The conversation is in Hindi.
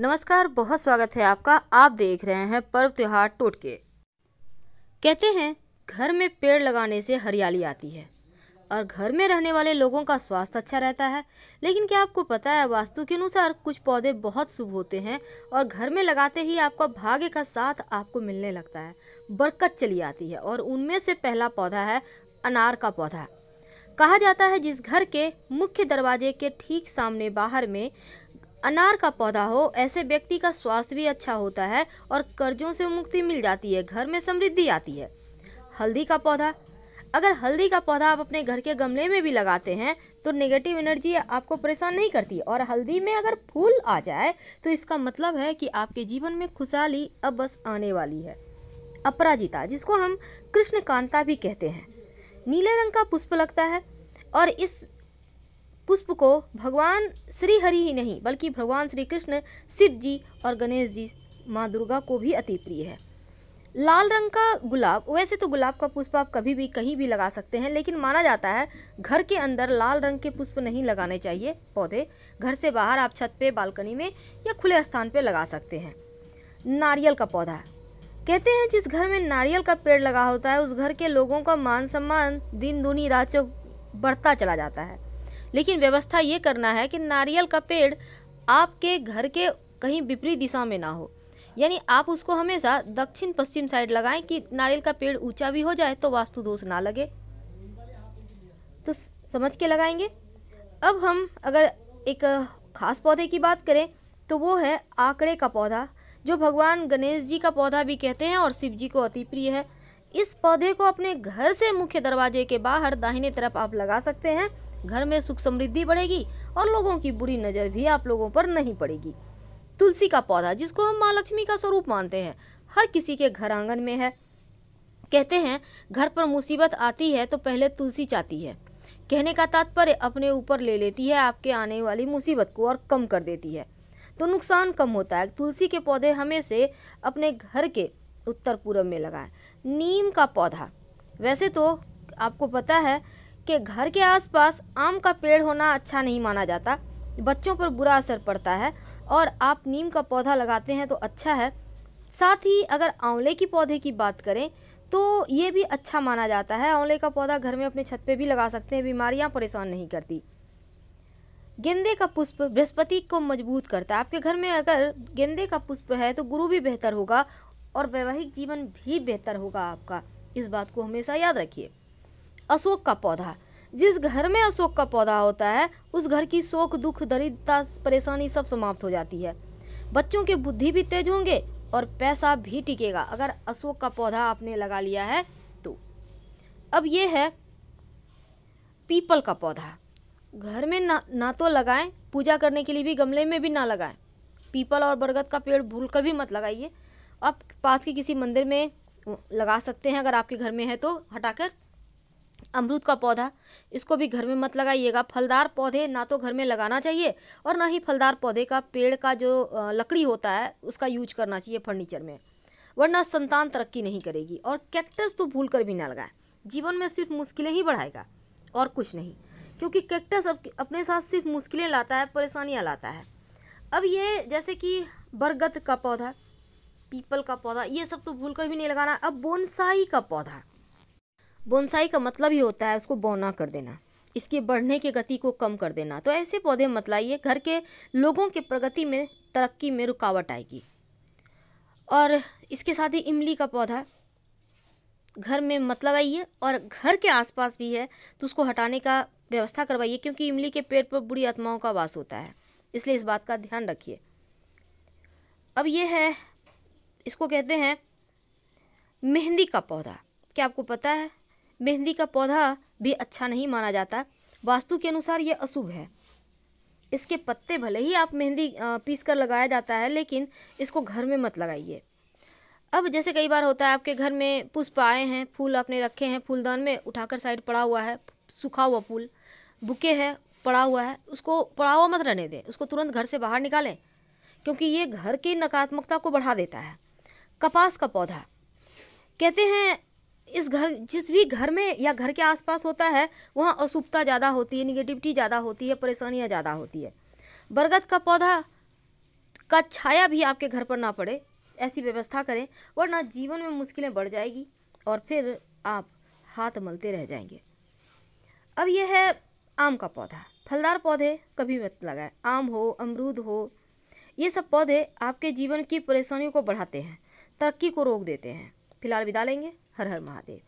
नमस्कार बहुत स्वागत है आपका आप देख रहे हैं पर्व त्योहार टोटके कहते हैं घर में पेड़ लगाने से हरियाली आती है और घर में रहने वाले लोगों का स्वास्थ्य अच्छा रहता है लेकिन क्या आपको पता है वास्तु के अनुसार कुछ पौधे बहुत शुभ होते हैं और घर में लगाते ही आपका भाग्य का साथ आपको मिलने लगता है बरकत चली आती है और उनमें से पहला पौधा है अनार का पौधा कहा जाता है जिस घर के मुख्य दरवाजे के ठीक सामने बाहर में अनार का पौधा हो ऐसे व्यक्ति का स्वास्थ्य भी अच्छा होता है और कर्जों से मुक्ति मिल जाती है घर में समृद्धि आती है हल्दी का पौधा अगर हल्दी का पौधा आप अपने घर के गमले में भी लगाते हैं तो नेगेटिव एनर्जी आपको परेशान नहीं करती और हल्दी में अगर फूल आ जाए तो इसका मतलब है कि आपके जीवन में खुशहाली अब बस आने वाली है अपराजिता जिसको हम कृष्ण कांता भी कहते हैं नीले रंग का पुष्प लगता है और इस पुष्प को भगवान श्री हरि ही नहीं बल्कि भगवान श्री कृष्ण शिव जी और गणेश जी माँ दुर्गा को भी अति प्रिय है लाल रंग का गुलाब वैसे तो गुलाब का पुष्प आप कभी भी कहीं भी लगा सकते हैं लेकिन माना जाता है घर के अंदर लाल रंग के पुष्प नहीं लगाने चाहिए पौधे घर से बाहर आप छत पे बालकनी में या खुले स्थान पे लगा सकते हैं नारियल का पौधा कहते हैं जिस घर में नारियल का पेड़ लगा होता है उस घर के लोगों का मान सम्मान दिन दूनी रात बढ़ता चला जाता है लेकिन व्यवस्था ये करना है कि नारियल का पेड़ आपके घर के कहीं विपरीत दिशा में ना हो यानी आप उसको हमेशा दक्षिण पश्चिम साइड लगाएं कि नारियल का पेड़ ऊंचा भी हो जाए तो वास्तु दोष ना लगे तो समझ के लगाएंगे अब हम अगर एक खास पौधे की बात करें तो वो है आंकड़े का पौधा जो भगवान गणेश जी का पौधा भी कहते हैं और शिव जी को अति प्रिय है इस पौधे को अपने घर से मुख्य दरवाजे के बाहर दाहिने तरफ आप लगा सकते हैं घर में सुख समृद्धि बढ़ेगी और लोगों की बुरी नज़र भी आप लोगों पर नहीं पड़ेगी तुलसी का पौधा जिसको हम माँ लक्ष्मी का स्वरूप मानते हैं हर किसी के घर आंगन में है कहते हैं घर पर मुसीबत आती है तो पहले तुलसी चाहती है कहने का तात्पर्य अपने ऊपर ले लेती है आपके आने वाली मुसीबत को और कम कर देती है तो नुकसान कम होता है तुलसी के पौधे हमें से अपने घर के उत्तर पूर्व में लगाएं नीम का पौधा वैसे तो आपको पता है के घर के आसपास आम का पेड़ होना अच्छा नहीं माना जाता बच्चों पर बुरा असर पड़ता है और आप नीम का पौधा लगाते हैं तो अच्छा है साथ ही अगर आंवले की पौधे की बात करें तो ये भी अच्छा माना जाता है आंवले का पौधा घर में अपने छत पे भी लगा सकते हैं बीमारियां परेशान नहीं करती गेंदे का पुष्प बृहस्पति को मजबूत करता है आपके घर में अगर गेंदे का पुष्प है तो गुरु भी बेहतर होगा और वैवाहिक जीवन भी बेहतर होगा आपका इस बात को हमेशा याद रखिए अशोक का पौधा जिस घर में अशोक का पौधा होता है उस घर की शोक दुख दरिद्रता परेशानी सब समाप्त हो जाती है बच्चों के बुद्धि भी तेज होंगे और पैसा भी टिकेगा अगर अशोक का पौधा आपने लगा लिया है तो अब ये है पीपल का पौधा घर में ना ना तो लगाएं पूजा करने के लिए भी गमले में भी ना लगाएं पीपल और बरगद का पेड़ भूल कर भी मत लगाइए आप पास के किसी मंदिर में लगा सकते हैं अगर आपके घर में है तो हटाकर अमरूद का पौधा इसको भी घर में मत लगाइएगा फलदार पौधे ना तो घर में लगाना चाहिए और ना ही फलदार पौधे का पेड़ का जो लकड़ी होता है उसका यूज करना चाहिए फर्नीचर में वरना संतान तरक्की नहीं करेगी और कैक्टस तो भूल कर भी ना लगाए जीवन में सिर्फ मुश्किलें ही बढ़ाएगा और कुछ नहीं क्योंकि कैक्टस अब अपने साथ सिर्फ मुश्किलें लाता है परेशानियाँ लाता है अब ये जैसे कि बरगद का पौधा पीपल का पौधा ये सब तो भूल कर भी नहीं लगाना अब बोनसाई का पौधा बोनसाई का मतलब ही होता है उसको बौना कर देना इसके बढ़ने के गति को कम कर देना तो ऐसे पौधे मत लाइए घर के लोगों के प्रगति में तरक्की में रुकावट आएगी और इसके साथ ही इमली का पौधा घर में मत लगाइए और घर के आसपास भी है तो उसको हटाने का व्यवस्था करवाइए क्योंकि इमली के पेड़ पर बुरी आत्माओं का वास होता है इसलिए इस बात का ध्यान रखिए अब ये है इसको कहते हैं मेहंदी का पौधा क्या आपको पता है मेहंदी का पौधा भी अच्छा नहीं माना जाता वास्तु के अनुसार यह अशुभ है इसके पत्ते भले ही आप मेहंदी पीस कर लगाया जाता है लेकिन इसको घर में मत लगाइए अब जैसे कई बार होता है आपके घर में पुष्प आए हैं फूल आपने रखे हैं फूलदान में उठाकर साइड पड़ा हुआ है सूखा हुआ फूल बुके है पड़ा हुआ है उसको पड़ा हुआ मत रहने दें उसको तुरंत घर से बाहर निकालें क्योंकि ये घर की नकारात्मकता को बढ़ा देता है कपास का पौधा कहते हैं इस घर जिस भी घर में या घर के आसपास होता है वहाँ अशुभता ज़्यादा होती है निगेटिविटी ज़्यादा होती है परेशानियाँ ज़्यादा होती है बरगद का पौधा का छाया भी आपके घर पर ना पड़े ऐसी व्यवस्था करें वरना जीवन में मुश्किलें बढ़ जाएगी और फिर आप हाथ मलते रह जाएंगे अब यह है आम का पौधा फलदार पौधे कभी मत लगाएं आम हो अमरूद हो ये सब पौधे आपके जीवन की परेशानियों को बढ़ाते हैं तरक्की को रोक देते हैं फिलहाल विदा लेंगे हर हर महादेव